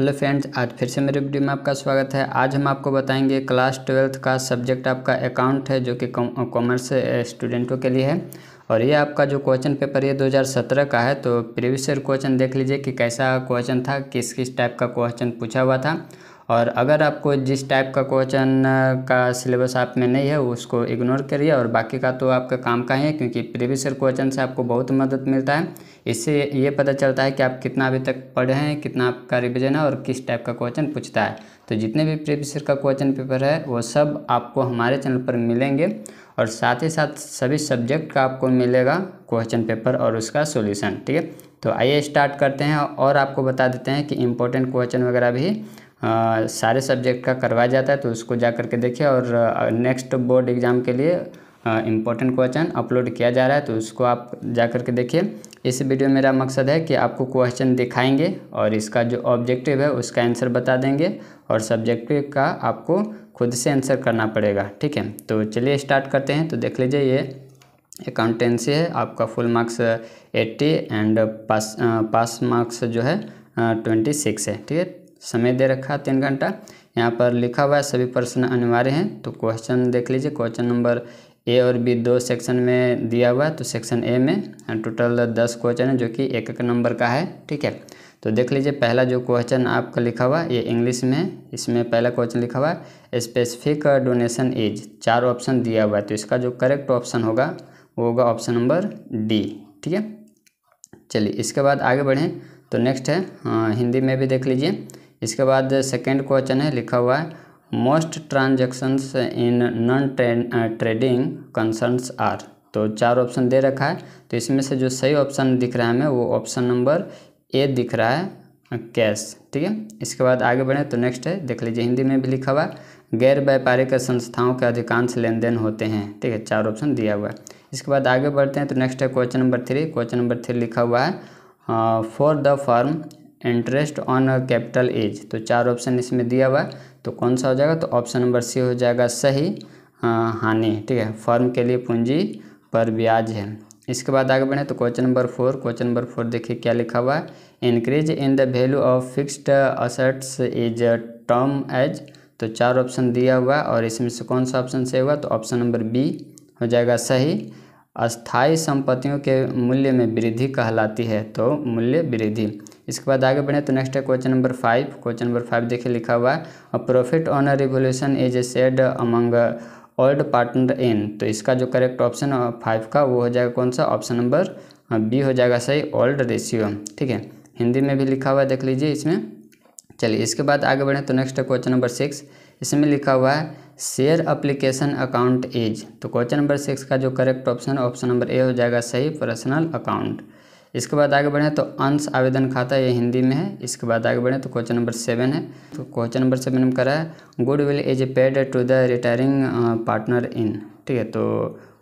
hello friends आज फिर से मेरे वीडियो में आपका स्वागत है आज हम आपको बताएंगे क्लास ट्वेल्थ का सब्जेक्ट आपका अकाउंट है जो कि कॉमर्स स्टूडेंटों के लिए है और ये आपका जो क्वेश्चन पेपर ये 2017 का है तो प्रीवियस ईयर क्वेश्चन देख लीजिए कि कैसा क्वेश्चन था किस किस टाइप का क्वेश्चन पूछा हुआ था और अगर आपको जिस टाइप का क्वेश्चन का सिलेबस आप में नहीं है उसको इग्नोर करिए और बाकी का तो आपका काम का ही है क्योंकि प्रीवियस ईयर क्वेश्चन से आपको बहुत मदद मिलता है इससे ये पता चलता है कि आप कितना अभी तक पढ़े हैं कितना आपका रिविजन है और किस टाइप का क्वेश्चन पूछता है तो जितने भी प्रीवियस ईयर का क्वेश्चन पेपर है वो सब आपको हमारे चैनल पर मिलेंगे और साथ ही साथ सभी सब्जेक्ट का आपको मिलेगा क्वेश्चन पेपर और उसका सोल्यूशन ठीक है तो आइए स्टार्ट करते हैं और आपको बता देते हैं कि इम्पोर्टेंट क्वेश्चन वगैरह भी आ, सारे सब्जेक्ट का करवाया जाता है तो उसको जा करके देखिए और नेक्स्ट बोर्ड एग्ज़ाम के लिए इम्पोर्टेंट क्वेश्चन अपलोड किया जा रहा है तो उसको आप जा करके देखिए इस वीडियो में मेरा मकसद है कि आपको क्वेश्चन दिखाएंगे और इसका जो ऑब्जेक्टिव है उसका आंसर बता देंगे और सब्जेक्टिव का आपको खुद से आंसर करना पड़ेगा ठीक है तो चलिए स्टार्ट करते हैं तो देख लीजिए ये अकाउंटेंसी है आपका full marks eighty and pass pass marks जो है ट्वेंटी सिक्स है ठीक है समय दे रखा है तीन घंटा यहाँ पर लिखा हुआ है सभी प्रश्न अनिवार्य हैं तो क्वेश्चन देख लीजिए क्वेश्चन नंबर ए और बी दो सेक्शन में दिया हुआ है तो सेक्शन ए में टोटल दस क्वेश्चन है जो कि एक एक नंबर का है ठीक है तो देख लीजिए पहला जो क्वेश्चन आपका लिखा हुआ ये इंग्लिश में है इसमें पहला क्वेश्चन लिखा हुआ है स्पेसिफिक डोनेशन एज चार ऑप्शन दिया हुआ है तो इसका जो करेक्ट ऑप्शन होगा वो होगा ऑप्शन नंबर डी ठीक है चलिए इसके बाद आगे बढ़ें तो नेक्स्ट है हाँ, हिंदी में भी देख लीजिए इसके बाद सेकेंड क्वेश्चन है लिखा हुआ है most transactions in non trading concerns are तो चार ऑप्शन दे रखा है तो इसमें से जो सही ऑप्शन दिख रहा है हमें वो ऑप्शन नंबर ए दिख रहा है कैश ठीक है इसके बाद आगे बढ़ें तो नेक्स्ट है देख लीजिए हिंदी में भी लिखा हुआ है गैर व्यापारिक संस्थाओं के अधिकांश लेन देन होते हैं ठीक है चार ऑप्शन दिया हुआ है इसके बाद आगे बढ़ते हैं तो नेक्स्ट है question number three question number three लिखा हुआ है for the firm interest on capital as तो चार ऑप्शन इसमें दिया हुआ है तो कौन सा हो जाएगा तो ऑप्शन नंबर सी हो जाएगा सही हानि ठीक है फर्म के लिए पूंजी पर ब्याज है इसके बाद आगे बढ़ें तो question number four question number four देखिए क्या लिखा हुआ है increase in the value of fixed assets is termed as तो चार ऑप्शन दिया हुआ है और इसमें से कौन सा ऑप्शन सही हुआ तो ऑप्शन नंबर बी हो जाएगा सही अस्थाई संपत्तियों के मूल्य में वृद्धि कहलाती है तो मूल्य वृद्धि इसके बाद आगे बढ़ें तो नेक्स्ट है question number five question number five देखिए लिखा हुआ है profit on a revaluation is a said among old partner in तो इसका जो करेक्ट ऑप्शन फाइव का वो हो जाएगा कौन सा ऑप्शन नंबर बी हो जाएगा सही ओल्ड रेशियो ठीक है हिंदी में भी लिखा हुआ है देख लीजिए इसमें चलिए इसके बाद आगे बढ़ें तो नेक्स्ट है क्वेश्चन नंबर सिक्स इसमें लिखा हुआ है शेयर अप्लीकेशन अकाउंट एज तो क्वेश्चन नंबर सिक्स का जो correct option option number A हो जाएगा सही पर्सनल अकाउंट इसके बाद आगे बढ़ें तो अंश आवेदन खाता ये हिंदी में है इसके बाद आगे बढ़ें तो क्वेश्चन नंबर सेवन है तो क्वेश्चन नंबर सेवन में करा है goodwill is paid to the retiring partner in ठीक है तो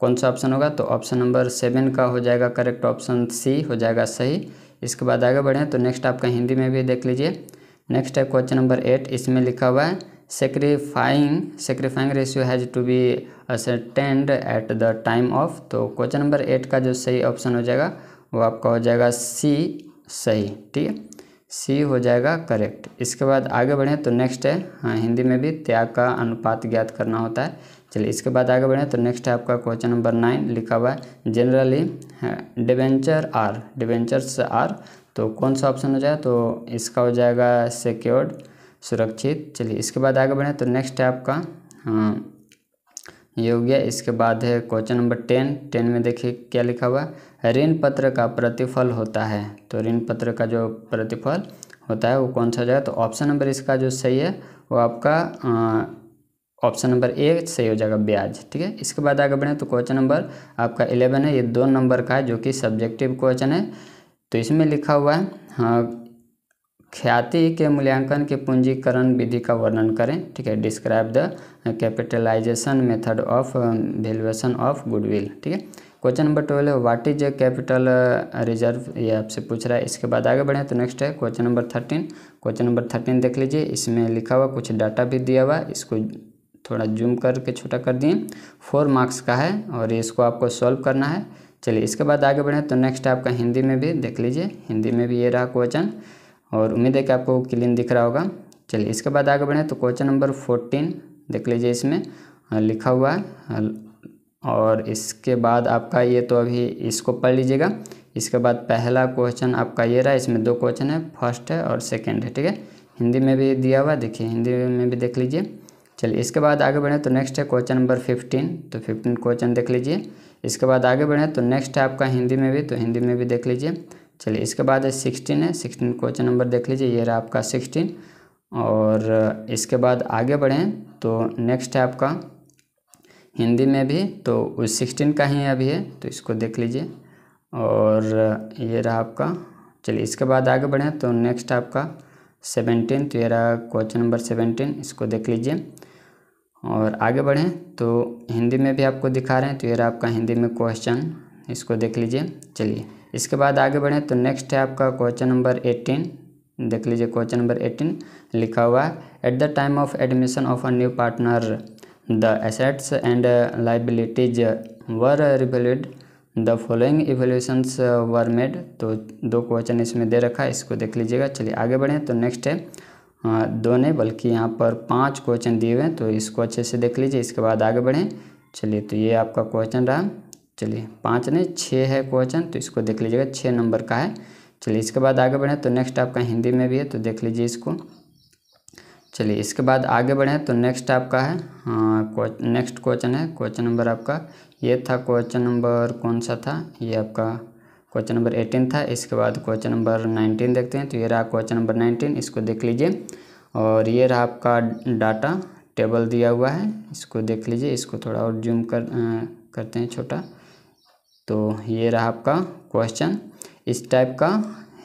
कौन सा ऑप्शन होगा तो ऑप्शन नंबर सेवन का हो जाएगा करेक्ट ऑप्शन सी हो जाएगा सही इसके बाद आगे बढ़ें तो नेक्स्ट आपका हिंदी में भी देख लीजिए नेक्स्ट है क्वेश्चन नंबर एट इसमें लिखा हुआ है sacrificing sacrificing ratio has to be ascertained at the time of तो क्वेश्चन नंबर एट का जो सही ऑप्शन हो जाएगा वो आपका हो जाएगा सी सही ठीक है सी हो जाएगा करेक्ट इसके बाद आगे बढ़ें तो नेक्स्ट है हाँ हिंदी में भी त्याग का अनुपात ज्ञात करना होता है चलिए इसके बाद आगे बढ़ें तो नेक्स्ट है आपका क्वेश्चन नंबर नाइन लिखा हुआ है generally debenture are debentures are तो कौन सा ऑप्शन हो जाए तो इसका हो जाएगा सिक्योर्ड सुरक्षित चलिए इसके बाद आगे बढ़ें तो नेक्स्ट है आपका हाँ ये हो गया इसके बाद है क्वेश्चन नंबर टेन टेन में देखिए क्या लिखा हुआ है ऋण पत्र का प्रतिफल होता है तो ऋण पत्र का जो प्रतिफल होता है वो कौन सा हो जाएगा तो ऑप्शन नंबर इसका जो सही है वो आपका ऑप्शन नंबर ए सही हो जाएगा ब्याज ठीक है इसके बाद आगे बढ़ें तो क्वेश्चन नंबर आपका इलेवन है ये दो नंबर का है जो कि सब्जेक्टिव क्वेश्चन है तो इसमें लिखा हुआ है हाँ ख्याति के मूल्यांकन के पूंजीकरण विधि का वर्णन करें ठीक है describe the capitalisation method of valuation of goodwill ठीक है क्वेश्चन नंबर ट्वेल्व है what is a capital reserve ये आपसे पूछ रहा है इसके बाद आगे बढ़ें तो नेक्स्ट है question number thirteen question number thirteen देख लीजिए इसमें लिखा हुआ कुछ डाटा भी दिया हुआ इसको थोड़ा जूम करके छोटा कर दिए फोर मार्क्स का है और इसको आपको सॉल्व करना है चलिए इसके बाद आगे बढ़ें तो नेक्स्ट आपका हिंदी में भी देख लीजिए हिंदी में भी ये रहा क्वेश्चन और उम्मीद है कि आपको क्लीन दिख रहा होगा चलिए इसके बाद आगे बढ़ें तो क्वेश्चन नंबर फोर्टीन देख लीजिए इसमें लिखा हुआ है और इसके बाद आपका ये तो अभी इसको पढ़ लीजिएगा इसके बाद पहला क्वेश्चन आपका ये रहा इसमें दो क्वेश्चन है फर्स्ट है और सेकेंड है ठीक है हिंदी में भी दिया हुआ देखिए हिंदी में भी देख लीजिए चलिए इसके बाद आगे बढ़ें तो नेक्स्ट है क्वेश्चन नंबर फिफ्टीन तो फिफ्टीन क्वेश्चन देख लीजिए इसके बाद आगे बढ़ें तो नेक्स्ट है आपका हिंदी में भी तो हिंदी में भी देख लीजिए चलिए इसके बाद है सिक्सटीन है सिक्सटीन क्वेश्चन नंबर देख लीजिए ये रहा आपका सिक्सटीन और इसके बाद आगे बढ़ें तो नेक्स्ट है आपका हिंदी में भी तो उस सिक्सटीन का ही अभी है तो इसको देख लीजिए और ये रहा आपका चलिए इसके बाद आगे बढ़ें तो नेक्स्ट आपका सेवनटीन तो ये रहा क्वेश्चन नंबर सेवनटीन इसको देख लीजिए और आगे बढ़ें तो हिंदी में भी आपको दिखा रहे हैं तो ये रहा आपका हिंदी में क्वेश्चन इसको देख लीजिए चलिए इसके बाद आगे बढ़ें तो नेक्स्ट है आपका क्वेश्चन नंबर एटीन देख लीजिए क्वेश्चन नंबर एटीन लिखा हुआ है at the time of admission of a new partner the assets and liabilities were revalued the following evaluation were made तो दो क्वेश्चन इसमें दे रखा है इसको देख लीजिएगा चलिए आगे बढ़ें तो नेक्स्ट है दो ने बल्कि यहाँ पर पांच क्वेश्चन दिए हुए हैं तो इसको अच्छे से देख लीजिए इसके बाद आगे बढ़ें चलिए तो ये आपका क्वेश्चन रहा चलिए पाँच नहीं छः है क्वेश्चन तो इसको देख लीजिएगा छः नंबर का है चलिए इसके बाद आगे बढ़ें तो नेक्स्ट आपका हिंदी में भी है तो देख लीजिए इसको चलिए इसके बाद आगे बढ़ें तो नेक्स्ट आपका है हाँ नेक्स्ट क्वेश्चन है क्वेश्चन नंबर आपका ये था क्वेश्चन नंबर कौन सा था ये आपका क्वेश्चन नंबर एटीन था इसके बाद क्वेश्चन नंबर नाइनटीन देखते हैं तो ये रहा क्वेश्चन नंबर नाइनटीन इसको देख लीजिए और ये रहा आपका डाटा टेबल दिया हुआ है इसको देख लीजिए इसको थोड़ा और जूम कर आ, करते हैं छोटा तो ये रहा आपका क्वेश्चन इस टाइप का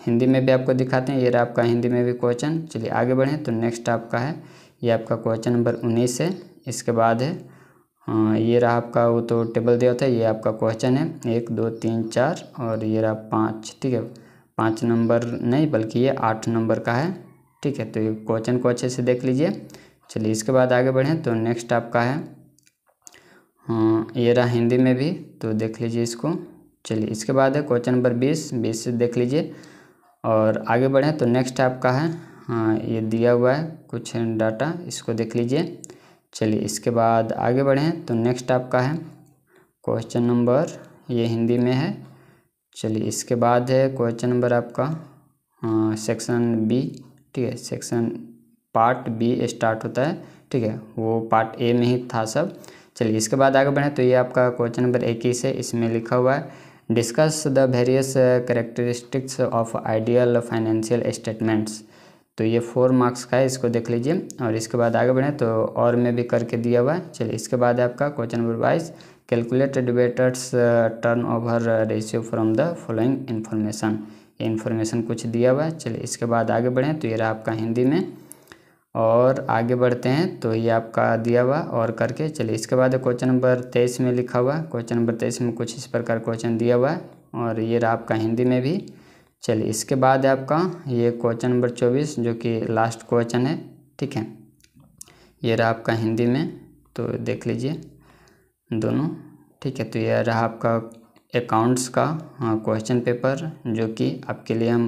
हिंदी में भी आपको दिखाते हैं ये रहा आपका हिंदी में भी क्वेश्चन चलिए आगे बढ़ें तो नेक्स्ट आपका है ये आपका क्वेश्चन नंबर उन्नीस है इसके बाद है हाँ ये रहा आपका वो तो टेबल दिया था ये आपका क्वेश्चन है एक दो तीन चार और ये रहा पाँच ठीक है पाँच नंबर नहीं बल्कि ये आठ नंबर का है ठीक है तो ये क्वेश्चन को अच्छे से देख लीजिए चलिए इसके बाद आगे बढ़ें तो नेक्स्ट आपका है हाँ ये रहा हिंदी में भी तो देख लीजिए इसको चलिए इसके बाद है क्वेश्चन नंबर बीस बीस देख लीजिए और आगे बढ़ें तो नेक्स्ट आपका है हाँ ये दिया हुआ है कुछ डाटा इसको देख लीजिए चलिए इसके बाद आगे बढ़ें तो नेक्स्ट आपका है क्वेश्चन नंबर ये हिंदी में है चलिए इसके बाद है क्वेश्चन नंबर आपका हाँ, सेक्शन बी ठीक है सेक्शन पार्ट बी स्टार्ट होता है ठीक है वो पार्ट ए में ही था सब चलिए इसके बाद आगे बढ़ें तो ये आपका क्वेश्चन नंबर इक्कीस है इसमें लिखा हुआ है discuss the various characteristics of ideal financial statements तो ये फोर मार्क्स का है इसको देख लीजिए और इसके बाद आगे बढ़ें तो और में भी करके दिया हुआ है चलिए इसके बाद आपका क्वेश्चन नंबर बाईस calculate debtors turnover ratio from the following information ये इन्फॉर्मेशन कुछ दिया हुआ है चलिए इसके बाद आगे बढ़ें तो ये रहा आपका हिंदी में और आगे बढ़ते हैं तो ये आपका दिया हुआ और करके चलिए इसके बाद क्वेश्चन नंबर तेईस में लिखा हुआ क्वेश्चन नंबर तेईस में कुछ इस प्रकार क्वेश्चन दिया हुआ है और ये रहा आपका हिंदी में भी चलिए इसके बाद है आपका ये क्वेश्चन नंबर चौबीस जो कि लास्ट क्वेश्चन है ठीक है ये रहा आपका हिंदी में तो देख लीजिए दोनों ठीक है तो यह रहा आपका अकाउंट्स का क्वेश्चन पेपर जो कि आपके लिए हम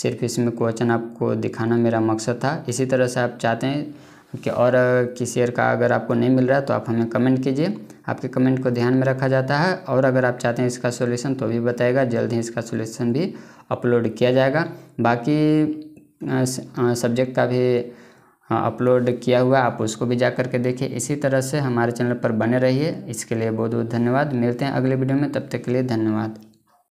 सिर्फ इसमें क्वेश्चन आपको दिखाना मेरा मकसद था इसी तरह से आप चाहते हैं कि और किसी और का अगर आपको नहीं मिल रहा तो आप हमें कमेंट कीजिए आपके कमेंट को ध्यान में रखा जाता है और अगर आप चाहते हैं इसका सोल्यूशन तो भी बताएगा जल्द ही इसका सोल्यूशन भी अपलोड किया जाएगा बाकी सब्जेक्ट का भी हाँ अपलोड किया हुआ आप उसको भी जा करके देखिए इसी तरह से हमारे चैनल पर बने रहिए इसके लिए बहुत बहुत धन्यवाद मिलते हैं अगले वीडियो में तब तक के लिए धन्यवाद